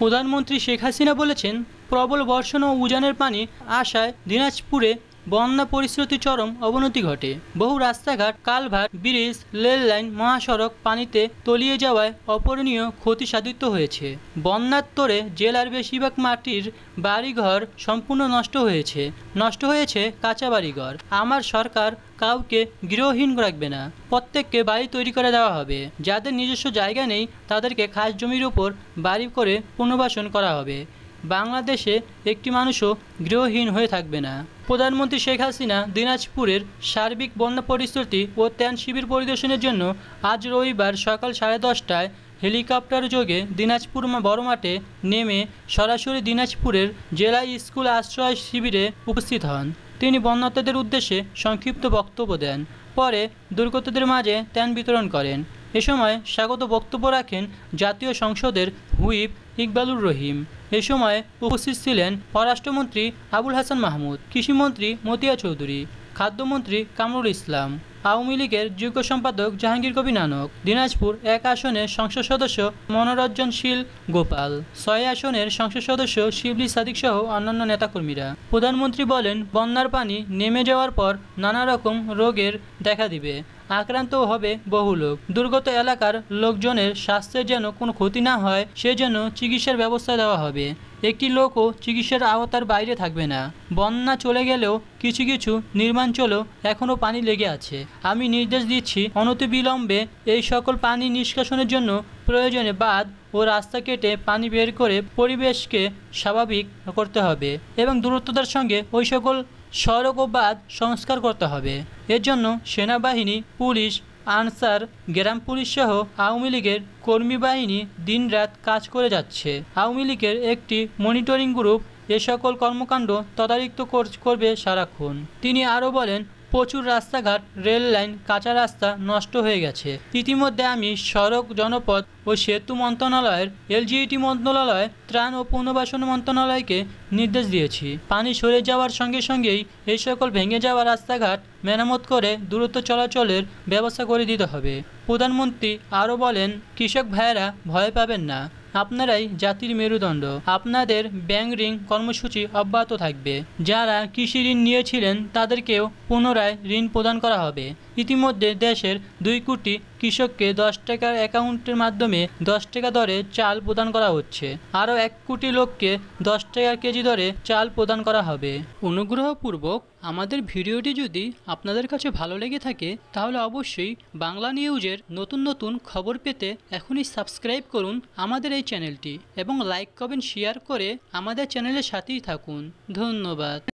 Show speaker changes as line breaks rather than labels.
প্রধানমন্ত্রী শেখ হাসিনা বলেছেন প্রবল বর্ষণ ও উজানের পানি আসায় দিনাজপুরে বন্যা পরিস্থিতি চরম অবনতি ঘটে বহু রাস্তাঘাট কালভার ব্রিজ রেল লাইন মহাসড়ক পানিতে তলিয়ে যাওয়ায় অপরণীয় ক্ষতি সাধিত হয়েছে বন্যার তোরে জেলার বেশিরভাগ মাটির বাড়িঘর সম্পূর্ণ নষ্ট হয়েছে নষ্ট হয়েছে কাঁচা বাড়িঘর আমার সরকার কাউকে গৃহহীন রাখবে না প্রত্যেককে বাড়ি তৈরি করে দেওয়া হবে যাদের নিজস্ব জায়গা নেই তাদেরকে খাস জমির ওপর বাড়ি করে পুনর্বাসন করা হবে বাংলাদেশে একটি মানুষও গৃহহীন হয়ে থাকবে না প্রধানমন্ত্রী শেখ হাসিনা দিনাজপুরের সার্বিক বন্যা পরিস্থিতি ও ত্যান শিবির পরিদর্শনের জন্য আজ রবিবার সকাল সাড়ে দশটায় হেলিকপ্টার যোগে দিনাজপুর বড় মাঠে নেমে সরাসরি দিনাজপুরের জেলা স্কুল আশ্রয় শিবিরে উপস্থিত হন তিনি বন্যাতাদের উদ্দেশ্যে সংক্ষিপ্ত বক্তব্য দেন পরে দুর্গতদের মাঝে ত্যান বিতরণ করেন এ সময় স্বাগত বক্তব্য রাখেন জাতীয় সংসদের হুইপ ইকবালুর রহিম এ সময় উপস্থিত ছিলেন পররাষ্ট্রমন্ত্রী আবুল হাসান মাহমুদ কৃষিমন্ত্রী মতিয়া চৌধুরী খাদ্যমন্ত্রী কামরুল ইসলাম আওয়ামী লীগের যোগ্য সম্পাদক জাহাঙ্গীর কবি নানক দিনাজপুর এক আসনের সংসদ সদস্য মনোরঞ্জনশীল গোপাল ছয় আসনের সংসদ সদস্য শিবলি সাদিক সহ অন্যান্য নেতাকর্মীরা প্রধানমন্ত্রী বলেন বন্যার পানি নেমে যাওয়ার পর নানা রকম রোগের দেখা দিবে আক্রান্ত হবে বহু লোক দুর্গত এলাকার লোকজনের স্বাস্থ্যের যেন কোনো ক্ষতি না হয় সেজন্য চিকিৎসার ব্যবস্থা দেওয়া হবে একটি লোকও চিকিৎসার আওতার বাইরে থাকবে না বন্যা চলে গেলেও কিছু কিছু নির্মাঞ্চলেও এখনও পানি লেগে আছে আমি নির্দেশ দিচ্ছি অনতিবিলম্বে এই সকল পানি নিষ্কাশনের জন্য প্রয়োজনে বাঁধ ও রাস্তা কেটে পানি বের করে পরিবেশকে স্বাভাবিক করতে হবে এবং দূরত্বতার সঙ্গে ওই সকল সড়ক ও বাঁধ সংস্কার করতে হবে এর জন্য সেনাবাহিনী পুলিশ আনসার গ্রাম পুলিশ সহ আওয়ামী লীগের কর্মী বাহিনী দিনরাত কাজ করে যাচ্ছে আওয়ামী লীগের একটি মনিটরিং গ্রুপ এ সকল কর্মকাণ্ড তদারিক্ত করবে সারাক্ষণ তিনি আরও বলেন প্রচুর রাস্তাঘাট রেল লাইন কাঁচা রাস্তা নষ্ট হয়ে গেছে ইতিমধ্যে আমি সড়ক জনপথ ও সেতু মন্ত্রণালয়ের এলজিইটি মন্ত্রণালয় ত্রাণ ও পুনর্বাসন মন্ত্রণালয়কে নির্দেশ দিয়েছি পানি সরে যাওয়ার সঙ্গে সঙ্গেই এই সকল ভেঙে যাওয়া রাস্তাঘাট মেরামত করে দূরত্ব চলাচলের ব্যবস্থা করে দিতে হবে প্রধানমন্ত্রী আরও বলেন কৃষক ভাইয়েরা ভয় পাবেন না আপনারাই জাতির মেরুদণ্ড আপনাদের ব্যাংক ঋণ কর্মসূচি অব্যাহত থাকবে যারা কৃষি ঋণ নিয়েছিলেন তাদেরকেও পুনরায় ঋণ প্রদান করা হবে ইতিমধ্যে দেশের দুই কোটি কৃষককে দশ টাকার অ্যাকাউন্টের মাধ্যমে দশ টাকা দরে চাল প্রদান করা হচ্ছে আরও এক কোটি লোককে দশ টাকার কেজি দরে চাল প্রদান করা হবে অনুগ্রহপূর্বক আমাদের ভিডিওটি যদি আপনাদের কাছে ভালো লেগে থাকে তাহলে অবশ্যই বাংলা নিউজের নতুন নতুন খবর পেতে এখনই সাবস্ক্রাইব করুন আমাদের এই চ্যানেলটি এবং লাইক কমেন্ট শেয়ার করে আমাদের চ্যানেলের সাথেই থাকুন ধন্যবাদ